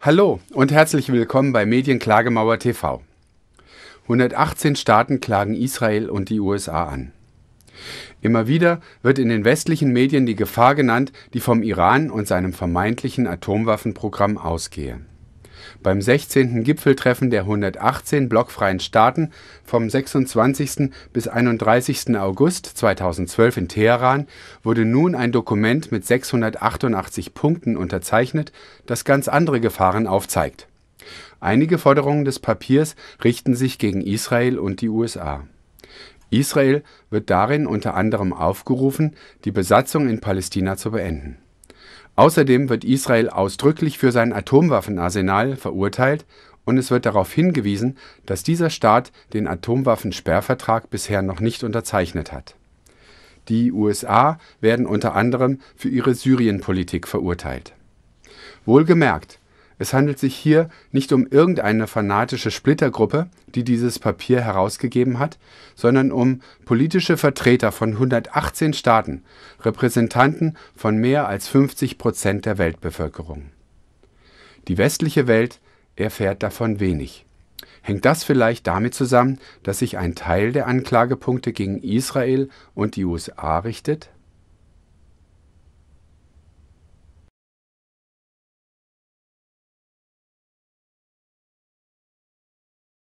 Hallo und herzlich willkommen bei Medienklagemauer TV. 118 Staaten klagen Israel und die USA an. Immer wieder wird in den westlichen Medien die Gefahr genannt, die vom Iran und seinem vermeintlichen Atomwaffenprogramm ausgehe. Beim 16. Gipfeltreffen der 118 blockfreien Staaten vom 26. bis 31. August 2012 in Teheran wurde nun ein Dokument mit 688 Punkten unterzeichnet, das ganz andere Gefahren aufzeigt. Einige Forderungen des Papiers richten sich gegen Israel und die USA. Israel wird darin unter anderem aufgerufen, die Besatzung in Palästina zu beenden Außerdem wird Israel ausdrücklich für sein Atomwaffenarsenal verurteilt und es wird darauf hingewiesen, dass dieser Staat den Atomwaffensperrvertrag bisher noch nicht unterzeichnet hat. Die USA werden unter anderem für ihre Syrienpolitik verurteilt. Wohlgemerkt es handelt sich hier nicht um irgendeine fanatische Splittergruppe, die dieses Papier herausgegeben hat, sondern um politische Vertreter von 118 Staaten, Repräsentanten von mehr als 50 Prozent der Weltbevölkerung. Die westliche Welt erfährt davon wenig. Hängt das vielleicht damit zusammen, dass sich ein Teil der Anklagepunkte gegen Israel und die USA richtet?